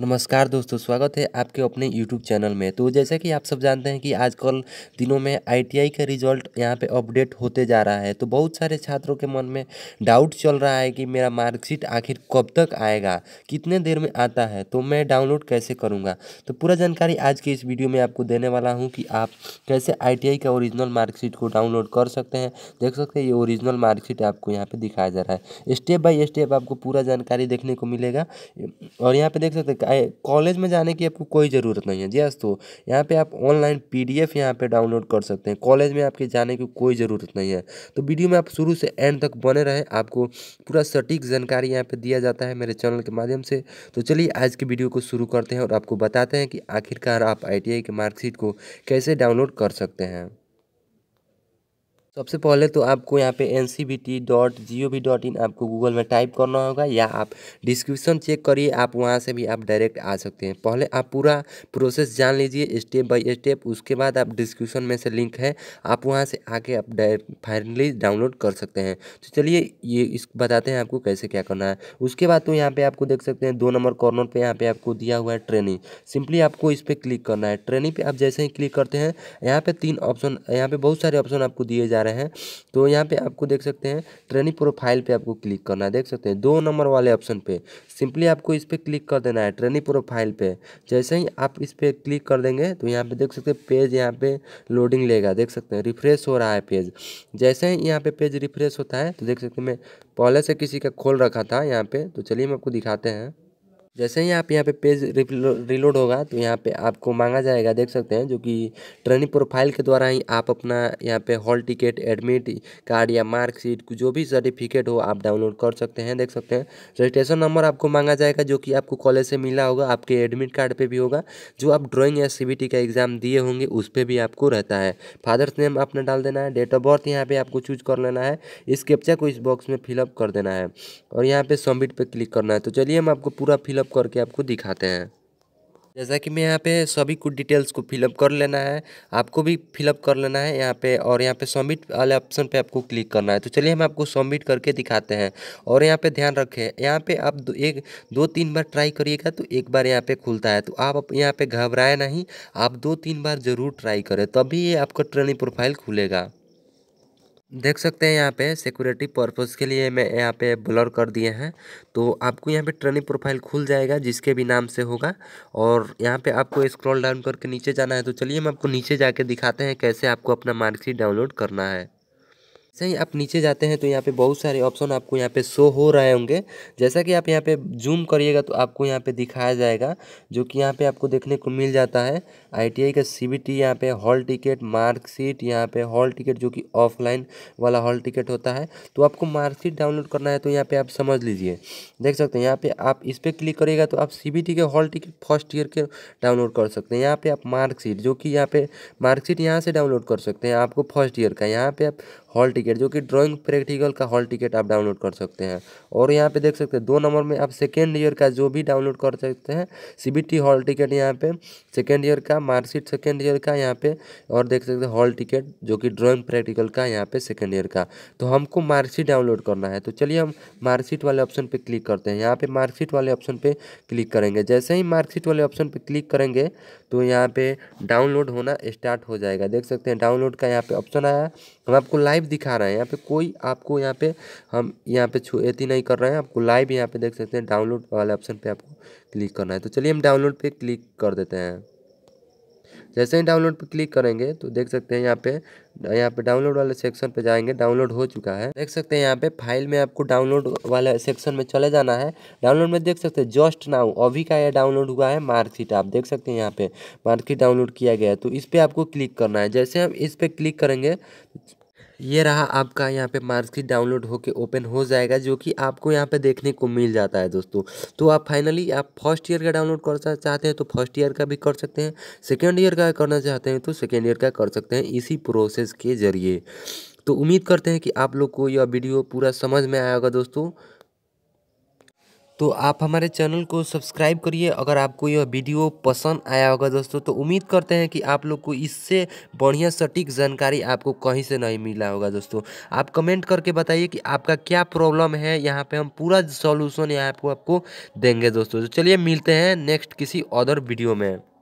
नमस्कार दोस्तों स्वागत है आपके अपने YouTube चैनल में तो जैसा कि आप सब जानते हैं कि आजकल दिनों में आईटीआई का रिजल्ट यहाँ पे अपडेट होते जा रहा है तो बहुत सारे छात्रों के मन में डाउट चल रहा है कि मेरा मार्कशीट आखिर कब तक आएगा कितने देर में आता है तो मैं डाउनलोड कैसे करूँगा तो पूरा जानकारी आज की इस वीडियो में आपको देने वाला हूँ कि आप कैसे आई का ओरिजिनल मार्कशीट को डाउनलोड कर सकते हैं देख सकते हैं ये ओरिजिनल मार्कशीट आपको यहाँ पर दिखाया जा रहा है स्टेप बाई स्टेप आपको पूरा जानकारी देखने को मिलेगा और यहाँ पर देख सकते कॉलेज में जाने की आपको कोई ज़रूरत नहीं है जी तो यहाँ पे आप ऑनलाइन पी डी एफ यहाँ पर डाउनलोड कर सकते हैं कॉलेज में आपके जाने की कोई ज़रूरत नहीं है तो वीडियो में आप शुरू से एंड तक बने रहें आपको पूरा सटीक जानकारी यहाँ पर दिया जाता है मेरे चैनल के माध्यम से तो चलिए आज की वीडियो को शुरू करते हैं और आपको बताते हैं कि आखिरकार आप आई के मार्कशीट को कैसे डाउनलोड कर सकते हैं तो सबसे पहले तो आपको यहाँ पे N C B T dot G O V dot in आपको गूगल में टाइप करना होगा या आप डिस्क्रिप्शन चेक करिए आप वहाँ से भी आप डायरेक्ट आ सकते हैं पहले आप पूरा प्रोसेस जान लीजिए स्टेप बाय स्टेप उसके बाद आप डिस्क्रिप्शन में से लिंक है आप वहाँ से आके आप फाइनली डाउनलोड कर सकते हैं तो चलिए ये इस बताते हैं आपको कैसे क्या करना है उसके बाद तो यहाँ पर आपको देख सकते हैं दो नंबर कॉर्नर पर यहाँ पर आपको दिया हुआ है ट्रेनिंग सिंपली आपको इस पर क्लिक करना है ट्रेनिंग पर आप जैसे ही क्लिक करते हैं यहाँ पर तीन ऑप्शन यहाँ पर बहुत सारे ऑप्शन आपको दिए जा रहे हैं रहे हैं तो यहाँ पे आपको देख सकते हैं ट्रेनिंग प्रोफाइल पे आपको क्लिक करना है देख सकते हैं दो नंबर वाले ऑप्शन पे सिंपली आपको इस पर क्लिक कर देना है ट्रेनिंग प्रोफाइल पे जैसे ही आप इस पर क्लिक कर देंगे तो यहाँ पे देख सकते हैं पेज यहाँ पे लोडिंग लेगा देख सकते हैं रिफ्रेश हो रहा है पेज जैसे ही यहाँ पे पेज रिफ्रेश होता है तो देख सकते हैं मैं पहले से किसी का खोल रखा था यहाँ पे तो चलिए मैं आपको दिखाते हैं जैसे ही आप यहाँ पे पेज रिलोड होगा तो यहाँ पे आपको मांगा जाएगा देख सकते हैं जो कि ट्रेनिंग प्रोफाइल के द्वारा ही आप अपना यहाँ पे हॉल टिकट एडमिट कार्ड या मार्कशीट जो भी सर्टिफिकेट हो आप डाउनलोड कर सकते हैं देख सकते हैं रजिस्ट्रेशन नंबर आपको मांगा जाएगा जो कि आपको कॉलेज से मिला होगा आपके एडमिट कार्ड पर भी होगा जो आप ड्रॉइंग या सी का एग्ज़ाम दिए होंगे उस पर भी आपको रहता है फादर्स नेम आपने डाल देना है डेट ऑफ बर्थ यहाँ पर आपको चूज कर लेना है इस कैप्चा को इस बॉक्स में फिलअप कर देना है और यहाँ पर सबमिट पर क्लिक करना है तो चलिए हम आपको पूरा फिलअप फिलअप करके आपको दिखाते हैं जैसा कि मैं यहाँ पे सभी कुछ डिटेल्स को फिलअप कर लेना है आपको भी फिलअप कर लेना है यहाँ पे और यहाँ पे सबमिट वाले ऑप्शन पे आपको क्लिक करना है तो चलिए हम आपको सबमिट करके दिखाते हैं और यहाँ पे ध्यान रखें यहाँ पे आप दो एक दो तीन बार ट्राई करिएगा तो एक बार यहाँ पे खुलता है तो आप यहाँ पर घबराए नहीं आप दो तीन बार ज़रूर ट्राई करें तभी आपका ट्रेनिंग प्रोफाइल खुलेगा देख सकते हैं यहाँ पे सिक्योरिटी पर्पज़ के लिए मैं यहाँ पे ब्लर कर दिए हैं तो आपको यहाँ पे ट्रेनिंग प्रोफाइल खुल जाएगा जिसके भी नाम से होगा और यहाँ पे आपको स्क्रॉल डाउन करके नीचे जाना है तो चलिए हम आपको नीचे जाके दिखाते हैं कैसे आपको अपना मार्कशीट डाउनलोड करना है सही आप नीचे जाते हैं तो यहाँ पे बहुत सारे ऑप्शन आपको यहाँ पे शो हो रहे होंगे जैसा कि आप यहाँ पे जूम करिएगा तो आपको यहाँ पे दिखाया जाएगा जो कि यहाँ पे आपको देखने को मिल जाता है आईटीआई का सीबीटी यहाँ पे हॉल टिकट मार्कशीट यहाँ पे हॉल टिकट जो कि ऑफलाइन वाला हॉल टिकट होता है तो आपको मार्कशीट डाउनलोड करना है तो यहाँ पर आप समझ लीजिए देख सकते हैं यहाँ पर आप इस पर क्लिक करिएगा तो आप सी के हॉल टिकट फर्स्ट ईयर के डाउनलोड कर सकते हैं यहाँ पर आप मार्कशीट जो कि यहाँ पर मार्कशीट यहाँ से डाउनलोड कर सकते हैं आपको फर्स्ट ईयर का यहाँ पर आप हॉल टिकट जो कि ड्राइंग प्रैक्टिकल का हॉल टिकट आप डाउनलोड कर सकते हैं और यहाँ पे देख सकते हैं दो नंबर में आप सेकेंड ईयर का जो भी डाउनलोड कर सकते हैं सीबीटी हॉल टिकट यहाँ पे सेकेंड ईयर का मार्कशीट सेकेंड ईयर का यहाँ पे और देख सकते हैं हॉल टिकट जो कि ड्राइंग प्रैक्टिकल का यहाँ पे सेकेंड ईयर का तो हमको मार्कशीट डाउनलोड करना है तो चलिए हम मार्कशीट वाले ऑप्शन पर क्लिक करते हैं यहाँ पर मार्कशीट वाले ऑप्शन पर क्लिक करेंगे जैसे ही मार्कशीट वाले ऑप्शन पर क्लिक करेंगे तो यहाँ पे डाउनलोड होना स्टार्ट हो जाएगा देख सकते हैं डाउनलोड का यहाँ पे ऑप्शन आया है हम आपको लाइव दिखा रहे हैं यहाँ पे कोई आपको यहाँ पे हम यहाँ पे छू नहीं कर रहे हैं आपको लाइव यहाँ पे देख सकते हैं डाउनलोड वाले ऑप्शन पर आपको क्लिक करना है तो चलिए हम डाउनलोड पर क्लिक कर देते हैं जैसे ही डाउनलोड पर क्लिक करेंगे तो देख सकते हैं यहाँ पे यहाँ पे डाउनलोड वाले सेक्शन पे जाएंगे डाउनलोड हो चुका है देख सकते हैं यहाँ पे फाइल में आपको डाउनलोड वाले सेक्शन में चले जाना है डाउनलोड में देख सकते हैं जस्ट नाउ अभी का यह डाउनलोड हुआ है मार्कशीट आप देख सकते हैं यहाँ पे मार्कशीट डाउनलोड किया गया है तो इस पर आपको क्लिक करना है जैसे हम इस पर क्लिक करेंगे ये रहा आपका यहाँ पे मार्कशीट डाउनलोड होके ओपन हो जाएगा जो कि आपको यहाँ पे देखने को मिल जाता है दोस्तों तो आप फाइनली आप फर्स्ट ईयर का डाउनलोड करना चाहते हैं तो फर्स्ट ईयर का भी कर सकते हैं सेकेंड ईयर का करना चाहते हैं तो सेकेंड ईयर का कर सकते हैं इसी प्रोसेस के ज़रिए तो उम्मीद करते हैं कि आप लोग को यह वीडियो पूरा समझ में आएगा दोस्तों तो आप हमारे चैनल को सब्सक्राइब करिए अगर आपको यह वीडियो पसंद आया होगा दोस्तों तो उम्मीद करते हैं कि आप लोग को इससे बढ़िया सटीक जानकारी आपको कहीं से नहीं मिला होगा दोस्तों आप कमेंट करके बताइए कि आपका क्या प्रॉब्लम है यहाँ पे हम पूरा सॉल्यूशन यहाँ आपको आपको देंगे दोस्तों तो चलिए मिलते हैं नेक्स्ट किसी अदर वीडियो में